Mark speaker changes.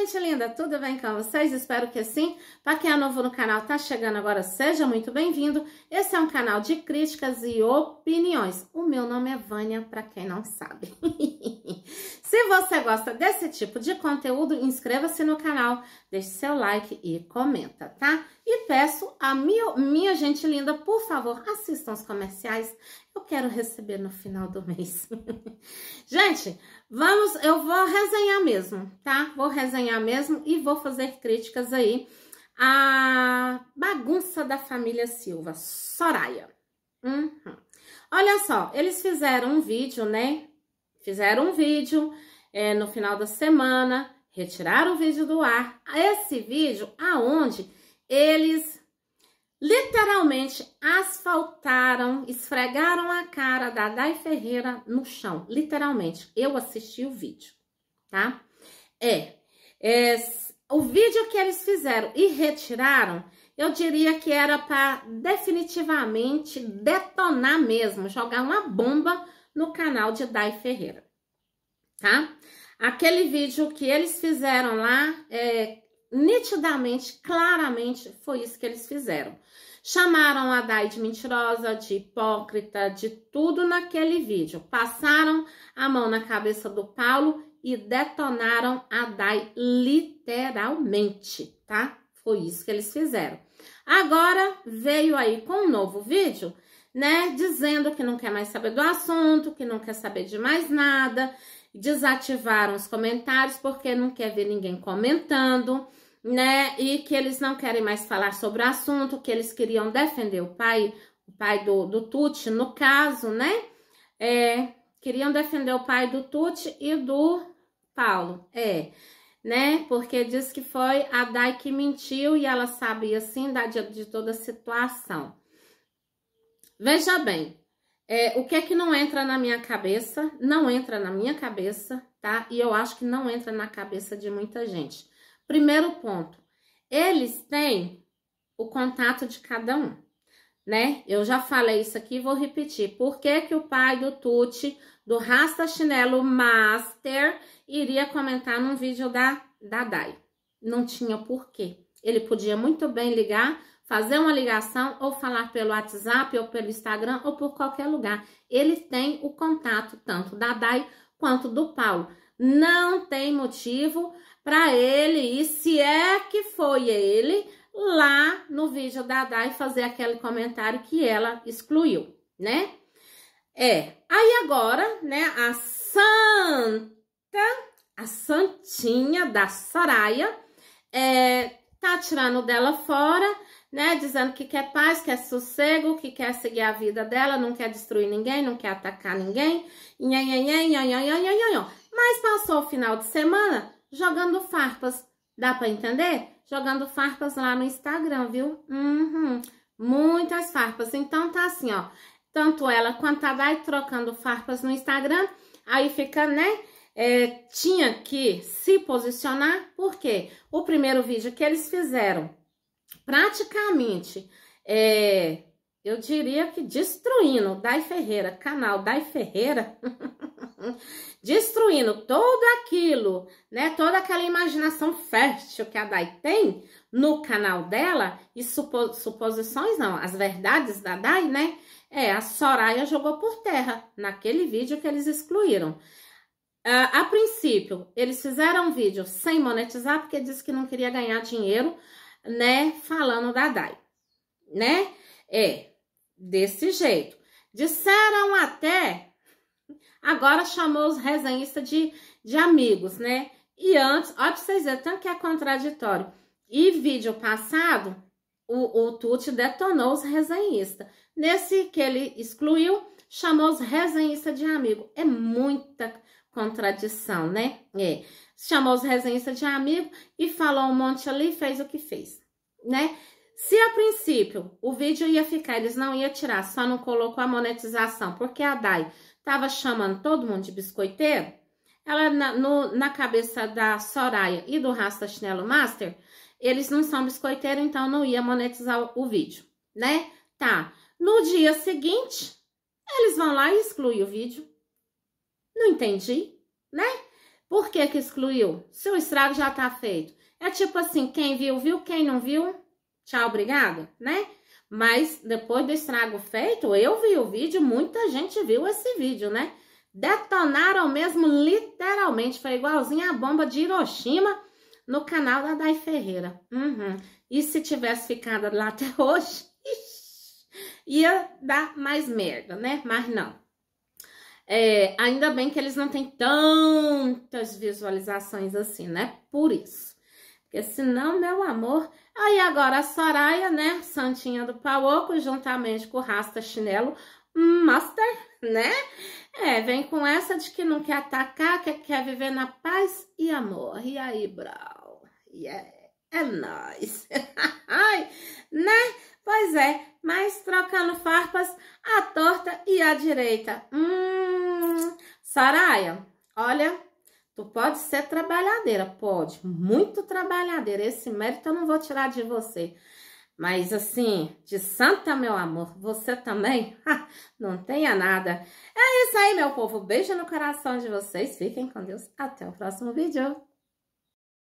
Speaker 1: gente linda, tudo bem com vocês? Espero que sim. Para quem é novo no canal, tá chegando agora, seja muito bem-vindo. Esse é um canal de críticas e opiniões. O meu nome é Vânia, para quem não sabe. se você gosta desse tipo de conteúdo, inscreva-se no canal, deixe seu like e comenta, tá? E peço a minha, minha gente linda, por favor, assistam os comerciais eu quero receber no final do mês. gente, vamos, eu vou resenhar mesmo, tá? Vou resenhar acompanhar mesmo e vou fazer críticas aí à bagunça da família Silva, Soraya. Uhum. Olha só, eles fizeram um vídeo, né? Fizeram um vídeo é, no final da semana, retiraram o vídeo do ar. Esse vídeo aonde eles literalmente asfaltaram, esfregaram a cara da Dai Ferreira no chão, literalmente. Eu assisti o vídeo, tá? É, é, o vídeo que eles fizeram e retiraram, eu diria que era para definitivamente detonar mesmo, jogar uma bomba no canal de Dai Ferreira, tá? Aquele vídeo que eles fizeram lá, é, nitidamente, claramente, foi isso que eles fizeram. Chamaram a Dai de mentirosa, de hipócrita, de tudo naquele vídeo. Passaram a mão na cabeça do Paulo e detonaram a DAI literalmente, tá? Foi isso que eles fizeram. Agora veio aí com um novo vídeo, né? Dizendo que não quer mais saber do assunto, que não quer saber de mais nada. Desativaram os comentários porque não quer ver ninguém comentando, né? E que eles não querem mais falar sobre o assunto, que eles queriam defender o pai, o pai do, do Tuti, no caso, né? É, queriam defender o pai do Tuti e do Paulo, é, né? Porque diz que foi a Dai que mentiu e ela sabia assim da, de toda a situação. Veja bem, é, o que é que não entra na minha cabeça? Não entra na minha cabeça, tá? E eu acho que não entra na cabeça de muita gente. Primeiro ponto, eles têm o contato de cada um né? Eu já falei isso aqui, vou repetir. Por que que o pai do Tuti, do Rasta Chinelo Master, iria comentar num vídeo da, da Dai? Não tinha porquê. Ele podia muito bem ligar, fazer uma ligação ou falar pelo WhatsApp ou pelo Instagram ou por qualquer lugar. Ele tem o contato tanto da Dai quanto do Paulo. Não tem motivo para ele, e se é que foi ele, lá no vídeo da Dai fazer aquele comentário que ela excluiu, né? É, aí agora, né, a santa, a santinha da Saraia, é, tá tirando dela fora, né, dizendo que quer paz, quer sossego, que quer seguir a vida dela, não quer destruir ninguém, não quer atacar ninguém, nha, mas passou o final de semana jogando farpas, dá para entender? jogando farpas lá no Instagram, viu? Uhum. Muitas farpas. Então tá assim, ó. Tanto ela quanto a Dai trocando farpas no Instagram. Aí fica, né? É, tinha que se posicionar, Por quê? o primeiro vídeo que eles fizeram praticamente é, eu diria que destruindo Dai Ferreira, canal Dai Ferreira, destruindo todo aquilo, né? Toda aquela imaginação fértil que a Dai tem no canal dela, e supo, suposições não, as verdades da Dai, né? É, a Soraya jogou por terra naquele vídeo que eles excluíram. Uh, a princípio, eles fizeram um vídeo sem monetizar, porque disse que não queria ganhar dinheiro, né? Falando da Dai, né? É, desse jeito. Disseram até, agora chamou os resenhistas de, de amigos, né? E antes, ó, pra vocês verem, tanto que é contraditório. E vídeo passado, o, o Tuti detonou os resenhistas. Nesse que ele excluiu, chamou os resenhistas de amigo. É muita contradição, né? É. Chamou os resenhistas de amigo e falou um monte ali, fez o que fez, né? Se a princípio o vídeo ia ficar, eles não iam tirar, só não colocou a monetização, porque a Dai tava chamando todo mundo de biscoiteiro, ela na, no, na cabeça da Soraya e do Rasta Chinelo Master, eles não são biscoiteiro, então não ia monetizar o, o vídeo, né? Tá. No dia seguinte, eles vão lá e excluem o vídeo. Não entendi, né? Por que que excluiu? Seu estrago já tá feito. É tipo assim, quem viu, viu, quem não viu, tchau, obrigada, né? Mas depois do estrago feito, eu vi o vídeo, muita gente viu esse vídeo, né? Detonaram mesmo, literalmente, foi igualzinho a bomba de Hiroshima no canal da Dai Ferreira. Uhum. E se tivesse ficado lá até hoje, ia dar mais merda, né? Mas não. É, ainda bem que eles não têm tantas visualizações assim, né? Por isso. Porque senão, meu amor... Aí agora a Soraya, né? Santinha do pauoco juntamente com o Rasta Chinelo Master, né? É, vem com essa de que não quer atacar, que quer viver na paz e amor. E aí, brau? Yeah, é nóis. Ai, né? Pois é, mas trocando farpas a torta e a direita. Hum, Soraya, olha, Tu pode ser trabalhadeira, pode, muito trabalhadeira. Esse mérito eu não vou tirar de você. Mas assim, de santa, meu amor, você também? não tenha nada. É isso aí, meu povo. Beijo no coração de vocês. Fiquem com Deus. Até o próximo vídeo.